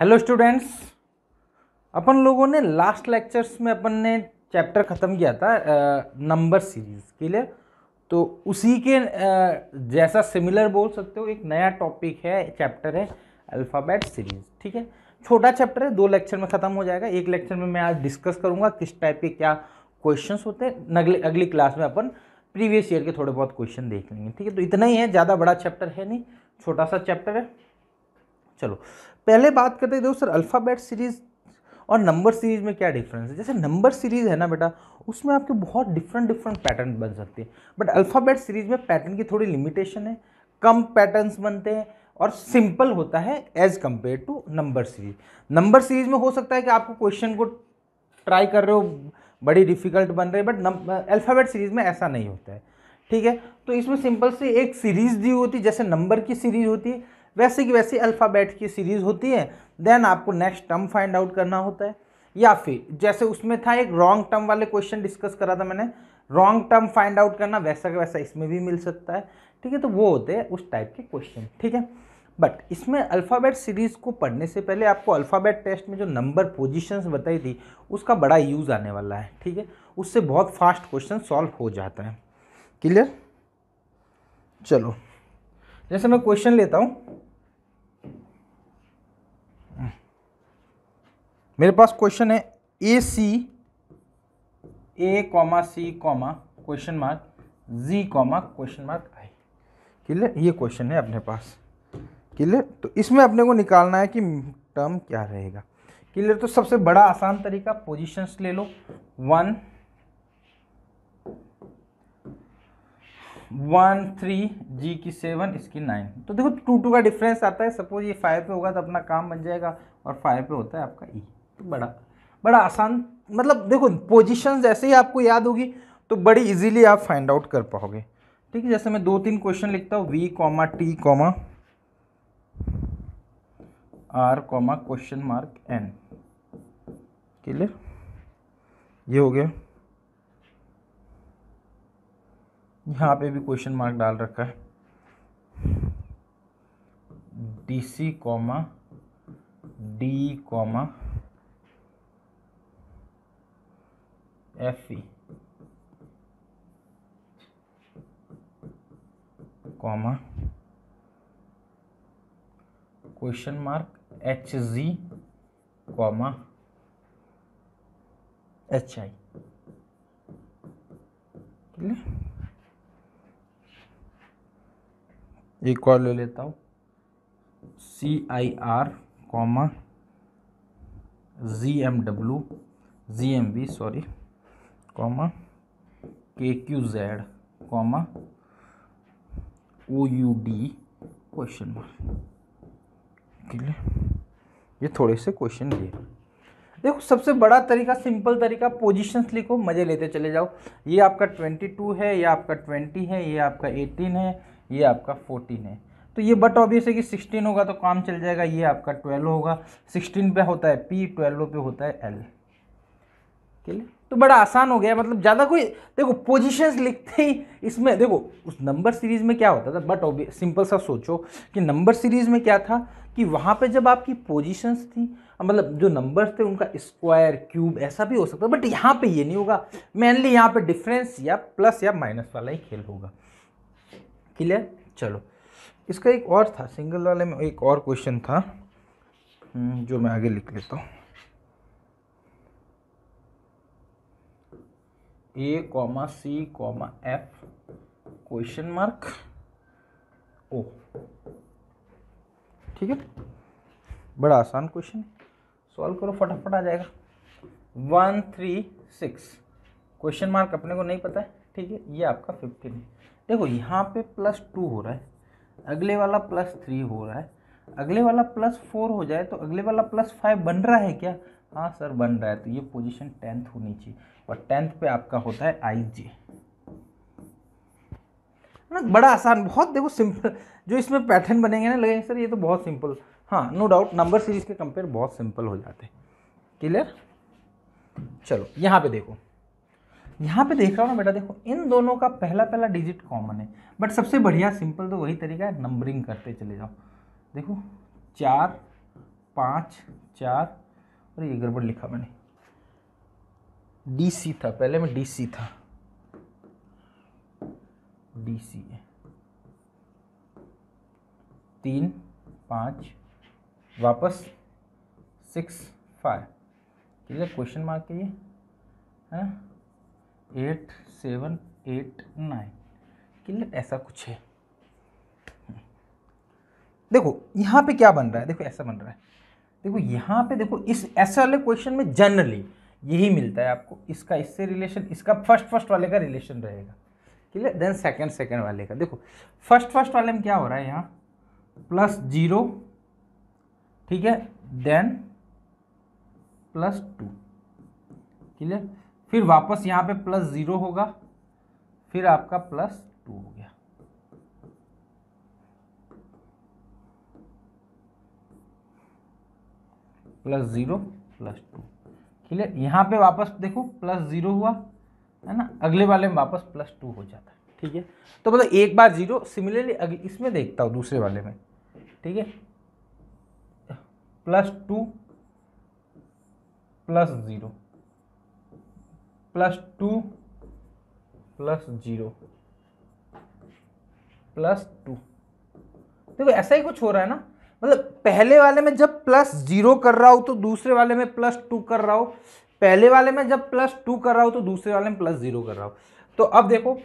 Hello students अपन लोगों ने last lectures में अपन ने चैप्टर ख़त्म किया था नंबर सीरीज़ के लिए तो उसी के आ, जैसा सिमिलर बोल सकते हो एक नया टॉपिक है चैप्टर है अल्फ़ाबेट सीरीज़ ठीक है छोटा चैप्टर है दो लेक्चर में ख़त्म हो जाएगा एक लेक्चर में मैं आज डिस्कस करूँगा किस टाइप के क्या क्वेश्चन होते हैं अगली अगली क्लास में अपन प्रीवियस ईयर के थोड़े बहुत क्वेश्चन देख लेंगे ठीक है तो इतना ही है ज़्यादा बड़ा चैप्टर है नहीं छोटा सा चैप्टर है चलो पहले बात करते देखो सर अल्फ़ाबेट सीरीज़ और नंबर सीरीज़ में क्या डिफरेंस है जैसे नंबर सीरीज़ है ना बेटा उसमें आपके बहुत डिफरेंट डिफरेंट पैटर्न बन सकते हैं बट अल्फ़ाबेट सीरीज़ में पैटर्न की थोड़ी लिमिटेशन है कम पैटर्न्स बनते हैं और सिंपल होता है as compare to number series number series में हो सकता है कि आपको क्वेश्चन को ट्राई कर रहे हो बड़ी डिफ़िकल्ट बन रही है बट अल्फ़ाबेट सीरीज़ में ऐसा नहीं होता है ठीक है तो इसमें सिंपल से एक सीरीज़ दी होती है जैसे नंबर की सीरीज़ होती है वैसे कि वैसे अल्फ़ाबेट की सीरीज़ होती है देन आपको नेक्स्ट टर्म फाइंड आउट करना होता है या फिर जैसे उसमें था एक रॉन्ग टर्म वाले क्वेश्चन डिस्कस करा था मैंने रॉन्ग टर्म फाइंड आउट करना वैसा का वैसा इसमें भी मिल सकता है ठीक है तो वो होते हैं उस टाइप के क्वेश्चन ठीक है बट इसमें अल्फ़ाबेट सीरीज़ को पढ़ने से पहले आपको अल्फ़ाबेट टेस्ट में जो नंबर पोजिशन बताई थी उसका बड़ा यूज़ आने वाला है ठीक है उससे बहुत फास्ट क्वेश्चन सॉल्व हो जाता है क्लियर चलो जैसे मैं क्वेश्चन लेता हूँ मेरे पास क्वेश्चन है A C A comma C comma question mark G comma question mark I clear ये क्वेश्चन है अपने पास क्लियर तो इसमें अपने को निकालना है कि टर्म क्या रहेगा क्लियर तो सबसे बड़ा आसान तरीका पोजीशंस ले लो वन वन थ्री जी की सेवन इसकी नाइन तो देखो टू टू का डिफरेंस आता है सपोज ये फाइव पे होगा तो अपना काम बन जाएगा और फाइव पे होता है आपका ई e. बड़ा बड़ा आसान मतलब देखो पोजिशन जैसे ही आपको याद होगी तो बड़ी इजीली आप फाइंड आउट कर पाओगे ठीक है जैसे मैं दो तीन क्वेश्चन लिखता हूँ V comma T comma R comma question mark N clear ये हो गया यहाँ पे भी क्वेश्चन मार्क डाल रखा है D C comma D comma F E comma question mark H G comma H I एक और ले लेता हूँ C I R comma G M W G M V sorry comma K Q Z comma O U D question mark ठीक है ये थोड़े से क्वेश्चन दिए देखो सबसे बड़ा तरीका सिंपल तरीका पोजीशंस लिखो मज़े लेते चले जाओ ये आपका 22 है ये आपका 20 है ये आपका 18 है ये आपका 14 है तो ये बट ऑब्वियस है कि 16 होगा तो काम चल जाएगा ये आपका 12 होगा 16 पे होता है P 12 पे होता है L क्लियर तो बड़ा आसान हो गया मतलब ज़्यादा कोई देखो पोजीशंस लिखते ही इसमें देखो उस नंबर सीरीज़ में क्या होता था बट सिंपल सा सोचो कि नंबर सीरीज़ में क्या था कि वहाँ पे जब आपकी पोजीशंस थी मतलब जो नंबर्स थे उनका स्क्वायर क्यूब ऐसा भी हो सकता बट यहाँ पे ये नहीं होगा मेनली यहाँ पे डिफरेंस या प्लस या माइनस वाला ही खेल होगा क्लियर चलो इसका एक और था सिंगल वाले में एक और क्वेश्चन था हम्म, जो मैं आगे लिख लेता हूँ A comma C comma F question mark O ठीक है बड़ा आसान क्वेश्चन है सॉल्व करो फटाफट आ जाएगा one three six question mark अपने को नहीं पता है ठीक है ये आपका फिफ्टीन है देखो यहाँ पे प्लस टू हो रहा है अगले वाला प्लस थ्री हो रहा है अगले वाला प्लस फोर हो जाए तो अगले वाला प्लस फाइव बन रहा है क्या हाँ सर बन रहा है तो ये पोजीशन टेंथ होनी चाहिए और टेंथ पे आपका होता है आई जे ना बड़ा आसान बहुत देखो सिंपल जो इसमें पैटर्न बनेंगे ना लगेंगे सर ये तो बहुत सिंपल हाँ नो डाउट नंबर सीरीज के कंपेयर बहुत सिंपल हो जाते हैं क्लियर चलो यहाँ पे देखो यहाँ पे देख रहा हूँ ना बेटा देखो इन दोनों का पहला पहला डिजिट कॉमन है बट सबसे बढ़िया सिंपल तो वही तरीका है नंबरिंग करते चले जाओ देखो चार पाँच चार अरे ये गड़बड़ लिखा मैंने डी सी था पहले में डी सी था डी सी तीन पाँच वापस सिक्स फाइव ठीक है क्वेश्चन मार्क ये है eight seven eight nine clear ऐसा कुछ है देखो यहाँ पे क्या बन रहा है देखो ऐसा बन रहा है देखो हम्म। यहाँ पे देखो इस ऐसे वाले क्वेश्चन में जनरली यही मिलता है आपको इसका इससे रिलेशन इसका फर्स्ट फर्स्ट वाले का रिलेशन रहेगा क्लियर देन सेकंड सेकंड वाले का देखो फर्स्ट फर्स्ट वाले में क्या हो रहा है यहाँ प्लस जीरो ठीक है देन प्लस टू क्लियर फिर वापस यहाँ पे प्लस ज़ीरो होगा फिर आपका प्लस टू हो गया plus zero plus two clear यहाँ पे वापस देखो प्लस ज़ीरो हुआ है ना अगले वाले में वापस प्लस टू हो जाता है ठीक है तो मतलब एक बार ज़ीरो सिमिलरली अगले इसमें देखता हूँ दूसरे वाले में ठीक है plus two plus zero plus two plus zero plus two देखो ऐसा ही कुछ हो रहा है ना मतलब पहले वाले में जब प्लस जीरो कर रहा हूँ तो दूसरे वाले में प्लस टू कर रहा हूँ पहले वाले में जब प्लस टू कर रहा हूँ तो दूसरे वाले में प्लस जीरो कर रहा हूँ तो अब देखो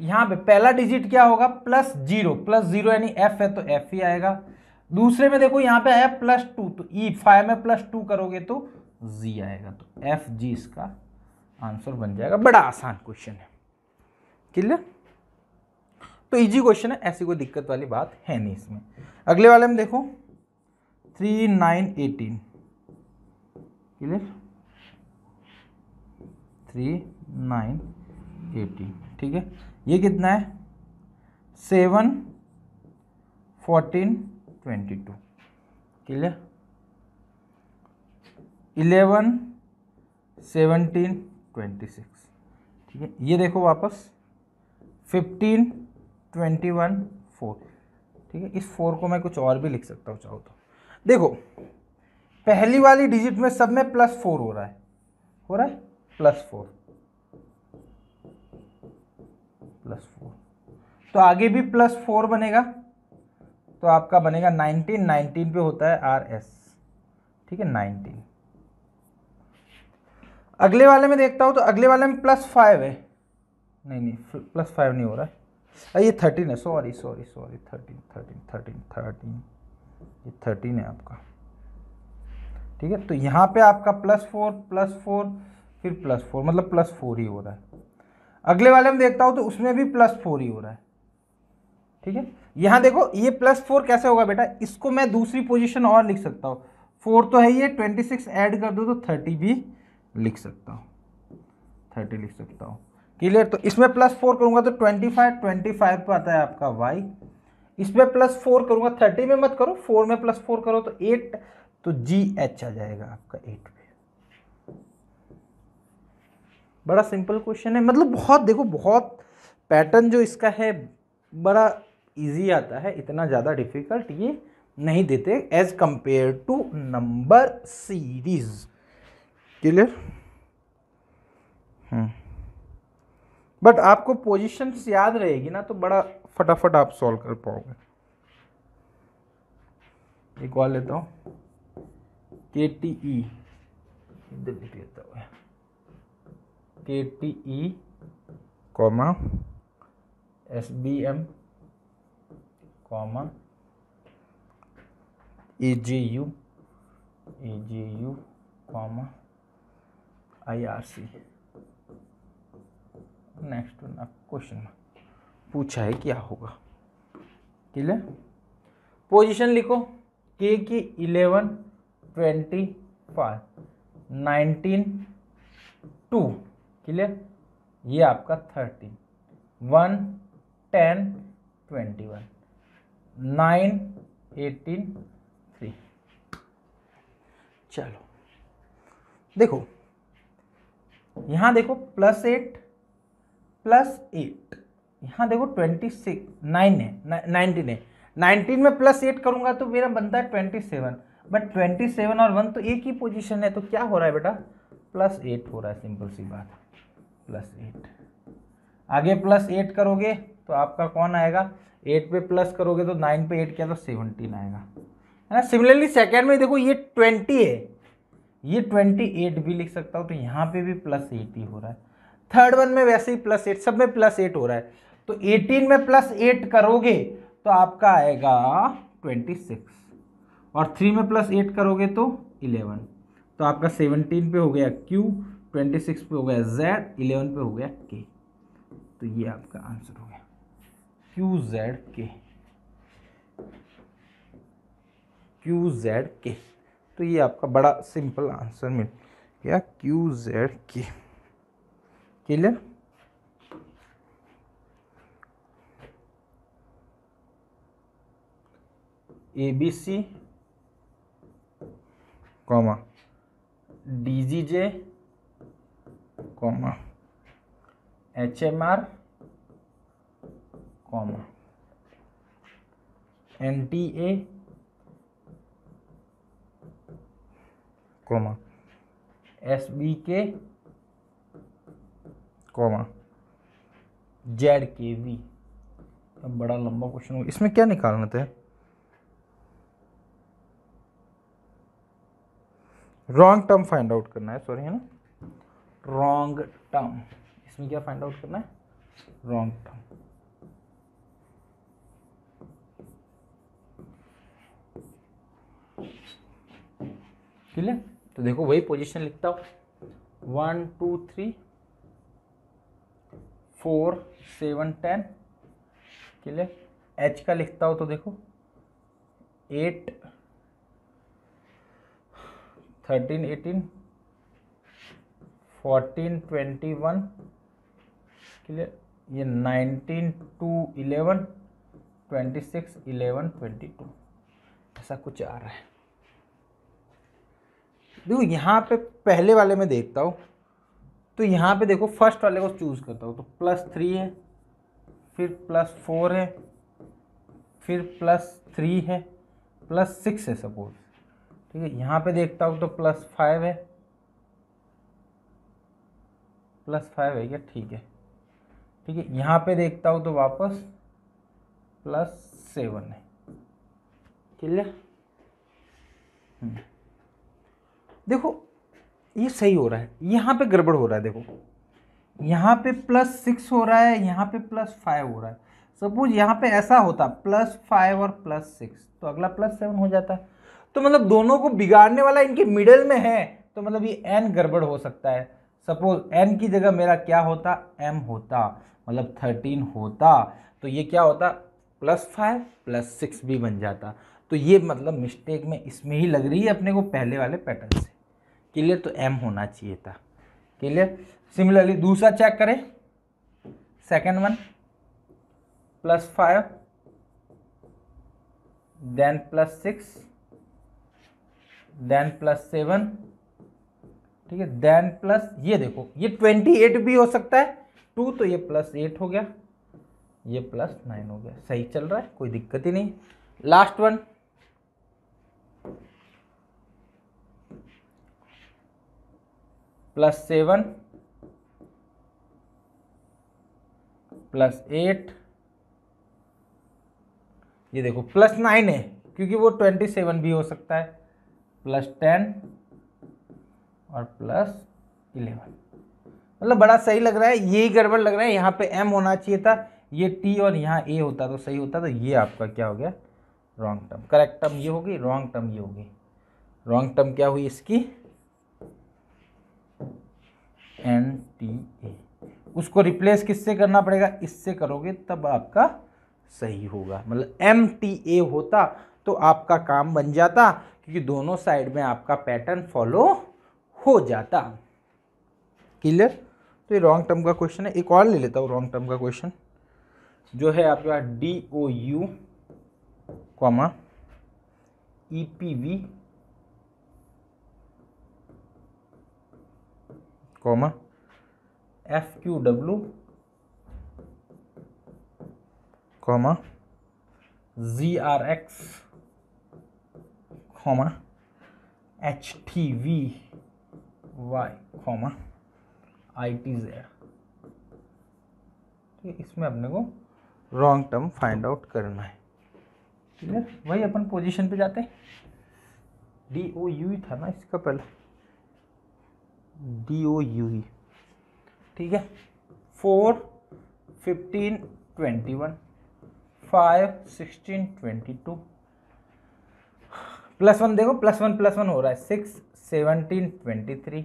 यहाँ पे पहला डिजिट क्या होगा प्लस जीरो प्लस जीरो यानी एफ है तो एफ ही आएगा दूसरे में देखो यहाँ पे आया प्लस टू तो ई फाइव में प्लस टू करोगे तो जी आएगा तो एफ जी इसका आंसर बन जाएगा बड़ा आसान क्वेश्चन है क्लियर तो इजी क्वेश्चन है ऐसी कोई दिक्कत वाली बात है नहीं इसमें अगले वाले में देखो three nine eighteen clear three nine eighteen ठीक है ये कितना है seven fourteen twenty two clear eleven seventeen twenty six ठीक है ये देखो वापस फिफ्टीन ट्वेंटी वन फोर ठीक है इस फोर को मैं कुछ और भी लिख सकता हूँ चाहो तो देखो पहली वाली डिजिट में सब में प्लस फोर हो रहा है हो रहा है प्लस फोर प्लस फोर तो आगे भी प्लस फोर बनेगा तो आपका बनेगा नाइनटीन नाइनटीन पे होता है आर एस ठीक है नाइनटीन अगले वाले में देखता हूँ तो अगले वाले में प्लस फाइव है नहीं नहीं प्लस फाइव नहीं हो रहा है हाँ, ये थर्टीन है sorry sorry sorry thirteen thirteen thirteen thirteen ये थर्टीन है आपका ठीक है तो यहाँ पे आपका प्लस फोर प्लस फोर फिर प्लस फोर मतलब प्लस फोर ही हो रहा है अगले वाले में देखता हूँ तो उसमें भी प्लस फोर ही हो रहा है ठीक है यहाँ देखो ये प्लस फोर कैसे होगा बेटा इसको मैं दूसरी पोजिशन और लिख सकता हूँ फोर तो है ये ट्वेंटी सिक्स एड कर दो तो थर्टी भी लिख सकता हूँ थर्टी लिख सकता हूँ क्लियर तो इसमें प्लस फोर करूंगा तो ट्वेंटी फाइव ट्वेंटी फाइव पर आता है आपका वाई इसमें प्लस फोर करूंगा थर्टी में मत करो फोर में प्लस फोर करो तो एट तो जी एच आ जाएगा आपका एट पे बड़ा सिंपल क्वेश्चन है मतलब बहुत देखो बहुत पैटर्न जो इसका है बड़ा इजी आता है इतना ज़्यादा डिफिकल्ट ये नहीं देते as compare to number series clear hmm but आपको पोजिशन याद रहेगी ना तो बड़ा फटाफट आप सॉल्व कर पाओगे एक और लेता हूँ के टी ई इधर लिख लेता हुआ K T E comma S B M comma A J U A J U comma I R C next one question में पूछा है क्या होगा क्लियर पोजिशन लिखो के की eleven twenty five nineteen two clear ये आपका thirteen one ten twenty one nine eighteen three चलो देखो यहां देखो प्लस एट प्लस एट यहाँ देखो ट्वेंटी सिक्स नाइन है नाइनटीन है नाइनटीन में प्लस एट करूँगा तो मेरा बनता है twenty seven but twenty seven और वन तो एक ही पोजीशन है तो क्या हो रहा है बेटा प्लस एट हो रहा है सिंपल सी बात प्लस एट आगे प्लस एट करोगे तो आपका कौन आएगा एट पे प्लस करोगे तो नाइन पे एट किया तो सेवनटीन आएगा है ना सिमिलरली सेकेंड में देखो ये ट्वेंटी है ये ट्वेंटी एट भी लिख सकता हूँ तो यहाँ पे भी प्लस एट ही हो रहा है थर्ड वन में वैसे ही प्लस एट सब में प्लस एट हो रहा है तो एटीन में प्लस एट करोगे तो आपका आएगा ट्वेंटी सिक्स और थ्री में प्लस एट करोगे तो इलेवन तो आपका सेवनटीन पे हो गया क्यू ट्वेंटी सिक्स पे हो गया जेड इलेवन पे हो गया के तो ये आपका आंसर हो गया Q Z K Q Z K तो ये आपका बड़ा सिंपल आंसर मिल गया Q Z K clear A B C comma D G J comma H M R comma N T A comma S B K comma Z K V बड़ा लंबा question होगा इसमें क्या निकालना था रॉन्ग टर्म फाइंड आउट करना है sorry है ना रॉन्ग टर्म इसमें क्या फाइंड आउट करना है रॉन्ग टर्म ठीक है तो देखो वही पोजीशन लिखता हूं one two three four seven ten लिए एच का लिखता हो तो देखो eight thirteen eighteen fourteen twenty one के लिए ये nineteen two eleven twenty six eleven twenty two ऐसा कुछ आ रहा है देखो यहाँ पे पहले वाले में देखता हूँ तो यहाँ पे देखो फर्स्ट वाले को चूज़ करता हूँ तो प्लस थ्री है फिर प्लस फोर है फिर प्लस थ्री है प्लस सिक्स है सपोज ठीक है यहाँ पे देखता हूँ तो प्लस फाइव है प्लस फाइव है क्या ठीक है ठीक है यहाँ पे देखता हूँ तो वापस प्लस सेवन है क्लियर हम्म, देखो ये सही हो रहा है यहाँ पे गड़बड़ हो रहा है देखो यहाँ पे प्लस सिक्स हो रहा है यहाँ पे प्लस फाइव हो रहा है सपोज यहाँ पे ऐसा होता प्लस फाइव और प्लस सिक्स तो अगला प्लस सेवन हो जाता है तो मतलब दोनों को बिगाड़ने वाला इनके मिडल में है तो मतलब ये एन गड़बड़ हो सकता है सपोज एन की जगह मेरा क्या होता एम होता मतलब थर्टीन होता तो ये क्या होता प्लस फाइव प्लस सिक्स भी बन जाता तो ये मतलब मिस्टेक में इसमें ही लग रही है अपने को पहले वाले पैटर्न से क्लियर तो एम होना चाहिए था क्लियर सिमिलरली दूसरा चेक करें second one plus five then plus six then plus seven ठीक है देन प्लस ये देखो ये ट्वेंटी एट भी हो सकता है टू तो ये प्लस एट हो गया ये प्लस नाइन हो गया सही चल रहा है कोई दिक्कत ही नहीं last one plus seven plus eight ये देखो प्लस नाइन है क्योंकि वो ट्वेंटी सेवन भी हो सकता है प्लस टेन और प्लस इलेवन मतलब बड़ा सही लग रहा है यही गड़बड़ लग रहा है यहाँ पे एम होना चाहिए था ये टी और यहाँ ए होता तो सही होता तो ये आपका क्या हो गया रॉन्ग टर्म करेक्ट टर्म ये होगी रॉन्ग टर्म ये होगी रॉन्ग टर्म क्या हुई इसकी एन टी ए उसको रिप्लेस किससे करना पड़ेगा इससे करोगे तब आपका सही होगा मतलब एम टी ए होता तो आपका काम बन जाता क्योंकि दोनों साइड में आपका पैटर्न फॉलो हो जाता क्लियर तो ये रॉन्ग टर्म का क्वेश्चन है एक और ले लेता हूँ रॉन्ग टर्म का क्वेश्चन जो है आपका D O U comma E P V comma F Q W comma G R X comma H T V Y comma I T Z इसमें अपने को रॉन्ग टर्म फाइंड आउट करना है ठीक है वही अपन पोजीशन पे जाते हैं डी ओ यू ही था ना इसका पहला डी ओ यू ई ठीक है four fifteen twenty one five sixteen twenty two plus one देखो प्लस वन प्लस वन हो रहा है six seventeen twenty three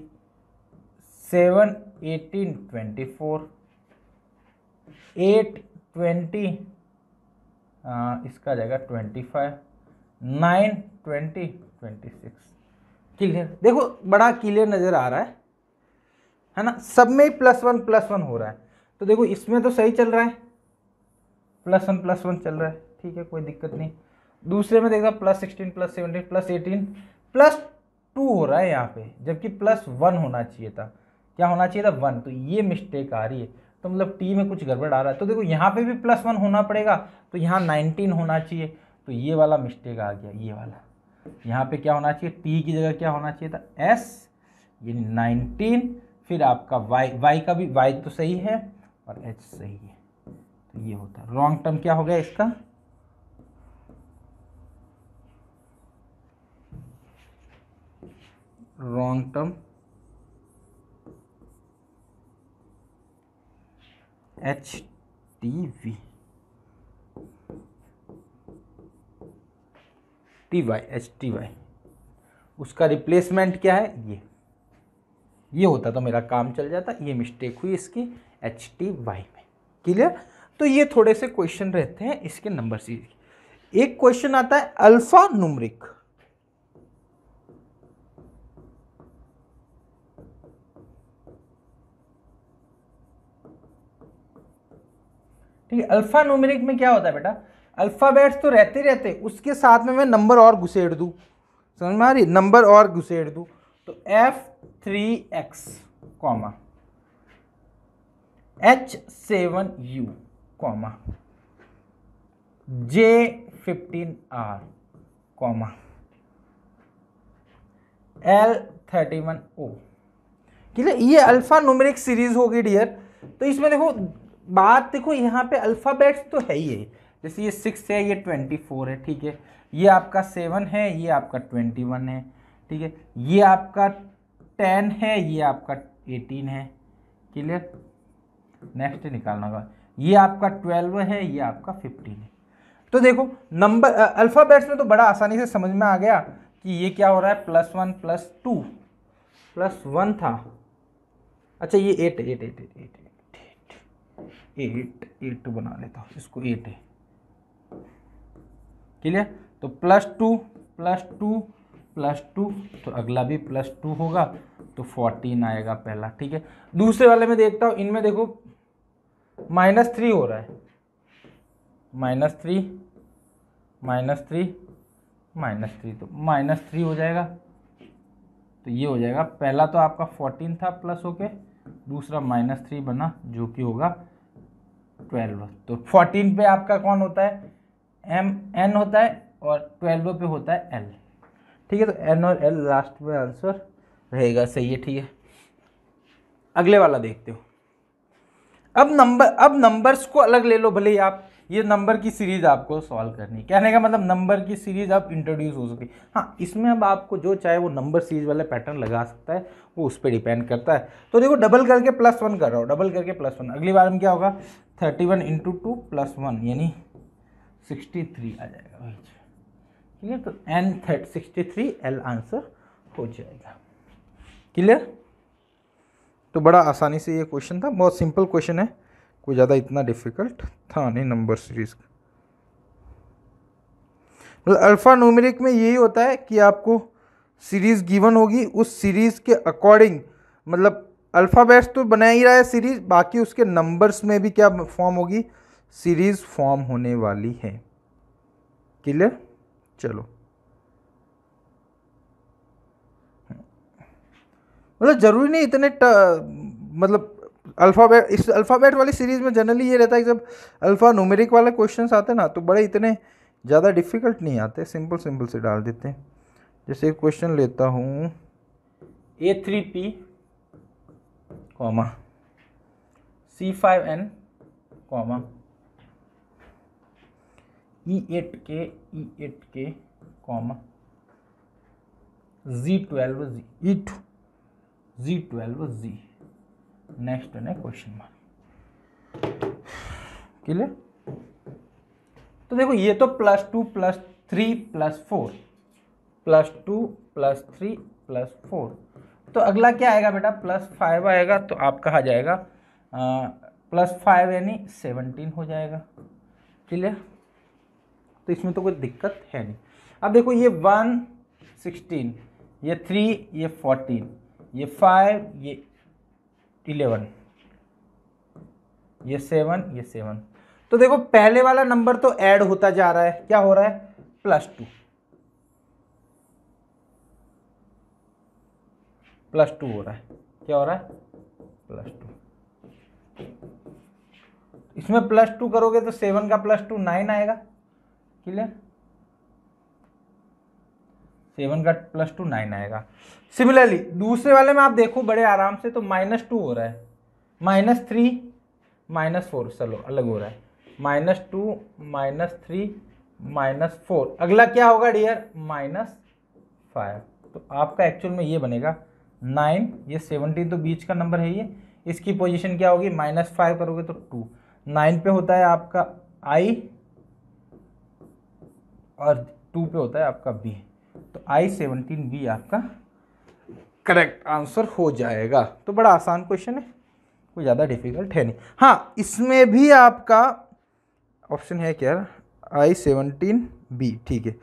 seven eighteen twenty four eight twenty इसका जाएगा twenty five nine twenty twenty six clear देखो बड़ा clear नज़र आ रहा है है ना सब में ही प्लस वन प्लस वन हो रहा है तो देखो इसमें तो सही चल रहा है प्लस वन प्लस वन चल रहा है ठीक है कोई दिक्कत नहीं दूसरे में देखा plus sixteen plus seventeen plus eighteen plus two हो रहा है यहाँ पे जबकि प्लस वन होना चाहिए था क्या होना चाहिए था वन तो ये मिस्टेक आ रही है तो मतलब टी में कुछ गड़बड़ आ रहा है तो देखो यहाँ पे भी प्लस वन होना पड़ेगा तो यहाँ नाइनटीन होना चाहिए तो ये वाला मिस्टेक आ गया ये वाला यहाँ पे क्या होना चाहिए टी की जगह क्या होना चाहिए था एस यानी नाइनटीन फिर आपका वाई वाई का भी वाई तो सही है और एच सही है तो ये होता है रॉन्ग टर्म क्या हो गया इसका wrong term H T V T Y H T Y उसका रिप्लेसमेंट क्या है ये ये होता तो मेरा काम चल जाता ये मिस्टेक हुई इसकी एच टी वाई में क्लियर तो ये थोड़े से क्वेश्चन रहते हैं इसके नंबर सीरीज एक क्वेश्चन आता है अल्फा नुमरिक ठीक है अल्फा नुमरिक में क्या होता है बेटा अल्फ़ाबेट्स तो रहते रहते उसके साथ में मैं नंबर और घुसेड़ दू समझ में आ रही नंबर और घुसेड़ दू तो F three X comma H seven U comma J fifteen R comma L thirty one O clear ये अल्फ़ा नोमरिक सीरीज़ होगी डियर तो इसमें देखो बात देखो यहाँ पे अल्फ़ाबेट्स तो है ही है जैसे ये सिक्स है ये ट्वेंटी फोर है ठीक है ये आपका सेवन है ये आपका ट्वेंटी वन है ठीक है ये आपका टेन है ये आपका एटीन है क्लियर नेक्स्ट निकालना होगा ये आपका ट्वेल्व है ये आपका फिफ्टीन है तो देखो नंबर अल्फ़ाबेट्स में तो बड़ा आसानी से समझ में आ गया कि ये क्या हो रहा है plus one plus two plus one था अच्छा ये eight eight eight eight eight eight eight eight बना लेता हूँ इसको एट है क्लियर तो plus two plus two plus two तो अगला भी प्लस टू होगा तो फोर्टीन आएगा पहला ठीक है दूसरे वाले में देखता हूँ इनमें देखो माइनस थ्री हो रहा है minus three minus three minus three तो माइनस थ्री हो जाएगा तो ये हो जाएगा पहला तो आपका फोर्टीन था प्लस होके दूसरा माइनस थ्री बना जो कि होगा ट्वेल्व तो फोर्टीन पे आपका कौन होता है एम एन होता है और ट्वेल्व पे होता है एल ठीक है तो एन और एल लास्ट में आंसर रहेगा सही है ठीक है अगले वाला देखते हो अब नंबर अब नंबर्स को अलग ले लो भले ही आप ये नंबर की सीरीज आपको सॉल्व करनी कहने का मतलब नंबर की सीरीज आप इंट्रोड्यूस हो सकती हाँ इसमें अब आपको जो चाहे वो नंबर सीरीज वाला पैटर्न लगा सकता है वो उस पर डिपेंड करता है तो देखो डबल करके प्लस वन कर रहा हूँ डबल करके प्लस वन अगली बार में क्या होगा thirty one into two plus one यानी सिक्सटी थ्री आ जाएगा भाई क्लियर तो N thirty sixty three L answer हो जाएगा क्लियर तो बड़ा आसानी से ये क्वेश्चन था बहुत सिंपल क्वेश्चन है कोई ज़्यादा इतना डिफिकल्ट था नहीं नंबर सीरीज मतलब अल्फ़ा नूमेरिक में यही होता है कि आपको सीरीज़ गिवन होगी उस सीरीज़ के अकॉर्डिंग मतलब अल्फ़ाबेट्स तो बना ही रहा है सीरीज़ बाकी उसके नंबर्स में भी क्या फॉर्म होगी सीरीज़ फॉर्म होने वाली है क्लियर चलो मतलब ज़रूरी नहीं इतने मतलब अल्फ़ाबेट इस अल्फ़ाबेट वाली सीरीज़ में जनरली ये रहता है कि जब अल्फ़ा नूमेरिक वाले क्वेश्चन आते ना तो बड़े इतने ज़्यादा डिफ़िकल्ट नहीं आते सिंपल सिंपल से डाल देते हैं जैसे एक क्वेश्चन लेता हूँ A three P comma C five N comma E eight K E eight K comma G twelve G E two G twelve G next ने क्वेश्चन मार्क क्लियर तो देखो ये तो plus two plus three plus four plus two plus three plus four तो अगला क्या आएगा बेटा प्लस फाइव आएगा तो आपका आ जाएगा आ, प्लस फाइव यानी सेवनटीन हो जाएगा क्लियर तो इसमें तो कोई दिक्कत है नहीं अब देखो ये वन सिक्सटीन ये थ्री ये फोर्टीन ये फाइव ये इलेवन ये सेवन ये सेवन तो देखो पहले वाला नंबर तो ऐड होता जा रहा है क्या हो रहा है प्लस टू प्लस टू हो रहा है क्या हो रहा है प्लस टू इसमें प्लस टू करोगे तो सेवन का प्लस टू नाइन आएगा क्लियर सेवन का प्लस टू नाइन आएगा सिमिलरली दूसरे वाले में आप देखो बड़े आराम से तो माइनस टू हो रहा है माइनस थ्री माइनस फोर चलो अलग हो रहा है minus two minus three minus four अगला क्या होगा डियर माइनस फाइव तो आपका एक्चुअल में ये बनेगा नाइन ये सेवनटीन तो बीच का नंबर है ये इसकी पोजिशन क्या होगी माइनस फाइव करोगे तो टू नाइन पे होता है आपका आई और टू पे होता है आपका बी तो आई सेवनटीन बी आपका करेक्ट आंसर हो जाएगा तो बड़ा आसान क्वेश्चन है कोई ज़्यादा डिफिकल्ट है नहीं हाँ इसमें भी आपका ऑप्शन है क्या आई सेवनटीन बी ठीक है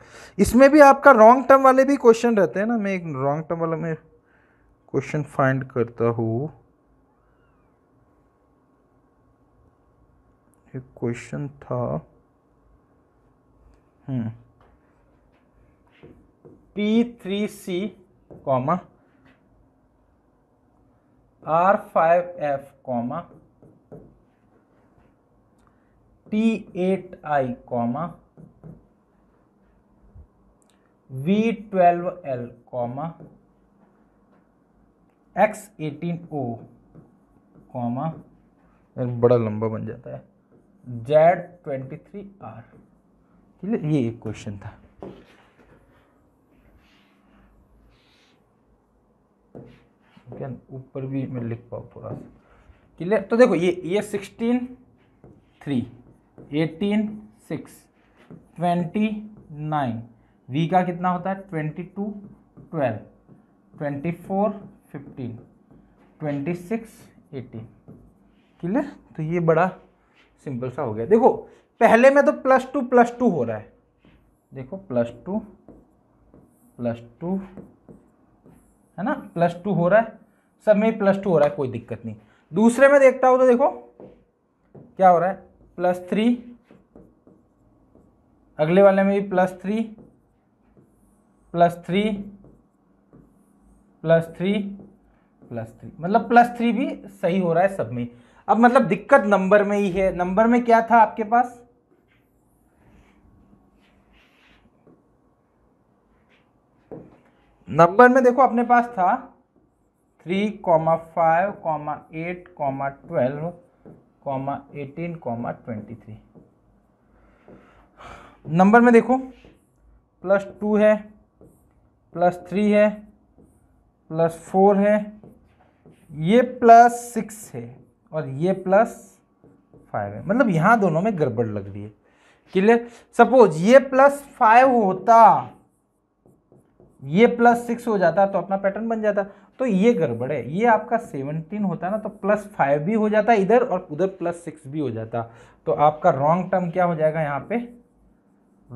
इसमें भी आपका रॉन्ग टर्म वाले भी क्वेश्चन रहते हैं ना मैं एक रॉन्ग टर्म वाला में क्वेश्चन फाइंड करता हूँ एक क्वेश्चन था hmm P three C comma R five F comma T eight I comma V twelve L comma X eighteen O comma बड़ा लंबा बन जाता है जेड ट्वेंटी थ्री आर ये एक क्वेश्चन था ठीक है ऊपर भी मैं लिख पाऊँ थोड़ा सा क्लियर तो देखो ये ये sixteen three eighteen six twenty nine V का कितना होता है twenty two twelve twenty four fifteen twenty six eighteen clear तो ये बड़ा सिंपल सा हो गया देखो पहले में तो प्लस टू प्लस टू हो रहा है देखो प्लस टू प्लस टू है ना प्लस टू हो रहा है सब में प्लस टू हो रहा है कोई दिक्कत नहीं दूसरे में देखता हूं तो देखो क्या हो रहा है प्लस थ्री अगले वाले में भी plus three plus three plus three plus three मतलब प्लस थ्री भी सही हो रहा है सब में अब मतलब दिक्कत नंबर में ही है नंबर में क्या था आपके पास नंबर में देखो अपने पास था three comma five comma eight comma twelve comma eighteen comma twenty three number में देखो प्लस टू है प्लस थ्री है प्लस फोर है ये प्लस सिक्स है और ये प्लस फाइव है मतलब यहाँ दोनों में गड़बड़ लग रही है क्लियर सपोज ये प्लस फाइव होता ये प्लस सिक्स हो जाता तो अपना पैटर्न बन जाता तो ये गड़बड़ है ये आपका सेवनटीन होता ना तो प्लस फाइव भी हो जाता इधर और उधर प्लस सिक्स भी हो जाता तो आपका रॉन्ग टर्म क्या हो जाएगा यहाँ पे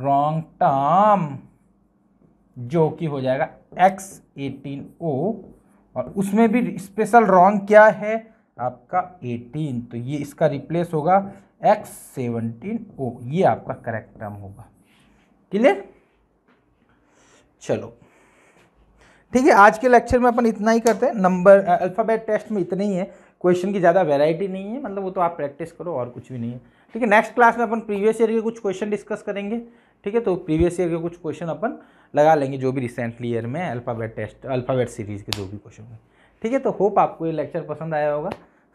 रॉन्ग टर्म जो कि हो जाएगा एक्स एटीन ओ और उसमें भी स्पेशल रॉन्ग क्या है आपका 18 तो ये इसका रिप्लेस होगा एक्स सेवनटीन ओ ये आपका करेक्ट टर्म होगा क्लियर चलो ठीक है आज के लेक्चर में अपन इतना ही करते हैं नंबर अल्फ़ाबेट टेस्ट में इतना ही है क्वेश्चन की ज़्यादा वैरायटी नहीं है मतलब वो तो आप प्रैक्टिस करो और कुछ भी नहीं है ठीक है नेक्स्ट क्लास में अपन प्रीवियस ईयर के कुछ क्वेश्चन डिस्कस करेंगे ठीक है तो प्रीवियस ईयर के कुछ क्वेश्चन अपन लगा लेंगे जो भी रिसेंटली ईयर में अल्फ़ाबेट टेस्ट अल्फ़ाबेट सीरीज़ के जो भी क्वेश्चन हैं ठीक है तो होप आपको ये लेक्चर पसंद आया होगा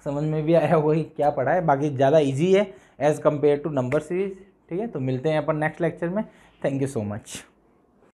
समझ में भी आया होगा कि क्या पढ़ा है बाकी ज़्यादा ईजी है as compare to number series ठीक है तो मिलते हैं अपन नेक्स्ट लेक्चर में थैंक यू सो मच